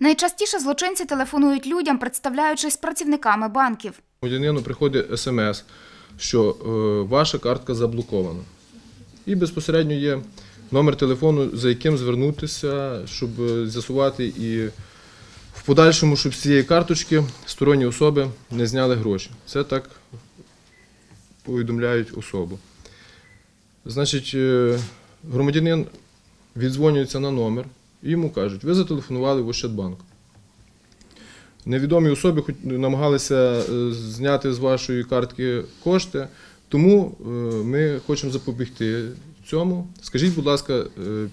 Найчастіше злочинці телефонують людям, представляючись працівниками банків. Громадянину приходить смс, що е, ваша картка заблокована. І безпосередньо є номер телефону, за яким звернутися, щоб е, з'ясувати і в подальшому, щоб з цієї карточки сторонні особи не зняли гроші. Це так повідомляють особу. Значить, е, громадянин відзвонюється на номер. І йому кажуть, ви зателефонували в Ощадбанк. Невідомі особи намагалися е, зняти з вашої картки кошти, тому е, ми хочемо запобігти цьому. Скажіть, будь ласка, е,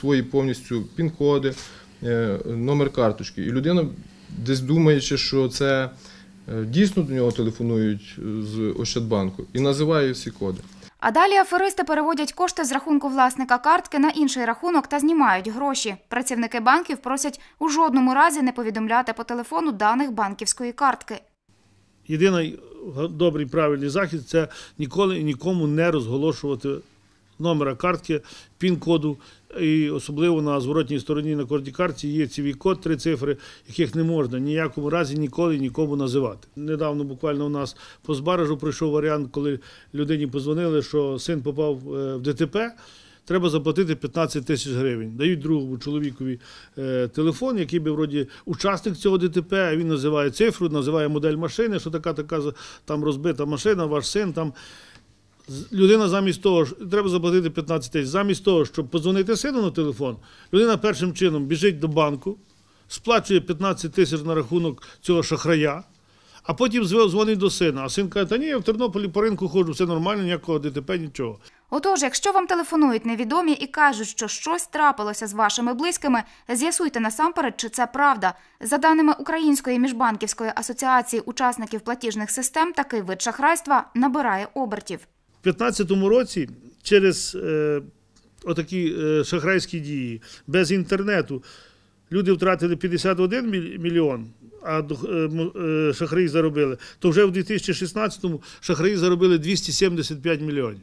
свої повністю пін-коди, номер карточки. І людина, десь думаючи, що це дійсно до нього телефонують з Ощадбанку, і називає всі коди. А далі аферисти переводять кошти з рахунку власника картки на інший рахунок та знімають гроші. Працівники банків просять у жодному разі не повідомляти по телефону даних банківської картки. Єдиний е, добрий правильний захід це ніколи і нікому не розголошувати номера картки, пін-коду. І особливо на зворотній стороні на кожній карті є цівій код, три цифри, яких не можна ніякому разі ніколи нікому називати. Недавно буквально у нас по збаражу прийшов варіант, коли людині позвонили, що син попав е, в ДТП. Треба заплатити 15 тисяч гривень. Дають другому чоловікові е, телефон, який би вроді учасник цього ДТП. Він називає цифру, називає модель машини, що така така там розбита машина, ваш син там. Людина замість того, треба заплатити 15 тисяч, замість того, щоб позвонити сину на телефон, людина першим чином біжить до банку, сплачує 15 тисяч на рахунок цього шахрая, а потім дзвонить до сина. А син каже, та ні, я в Тернополі по ринку ходжу, все нормально, ніякого ДТП, нічого. Отож, якщо вам телефонують невідомі і кажуть, що щось трапилося з вашими близькими, з'ясуйте насамперед, чи це правда. За даними Української міжбанківської асоціації учасників платіжних систем, такий вид шахрайства набирає обертів. 15-му році через е, отакі е, шахрайські дії без інтернету люди втратили 51 мільйон, а е, е, шахраї заробили, то вже в 2016-му шахраї заробили 275 мільйонів.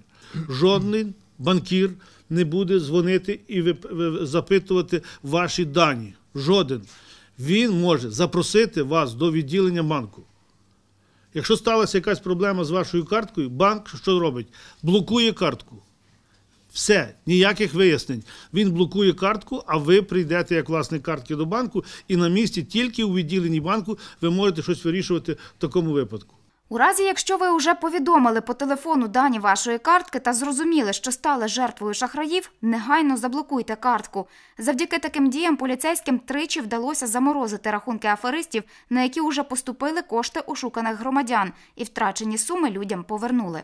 Жоден банкір не буде дзвонити і запитувати ваші дані. Жоден. Він може запросити вас до відділення банку. Якщо сталася якась проблема з вашою карткою, банк що робить? Блокує картку. Все, ніяких вияснень. Він блокує картку, а ви прийдете як власник картки до банку, і на місці тільки у відділенні банку ви можете щось вирішувати в такому випадку. У разі, якщо ви уже повідомили по телефону дані вашої картки та зрозуміли, що стали жертвою шахраїв, негайно заблокуйте картку. Завдяки таким діям поліцейським тричі вдалося заморозити рахунки аферистів, на які вже поступили кошти ошуканих громадян, і втрачені суми людям повернули.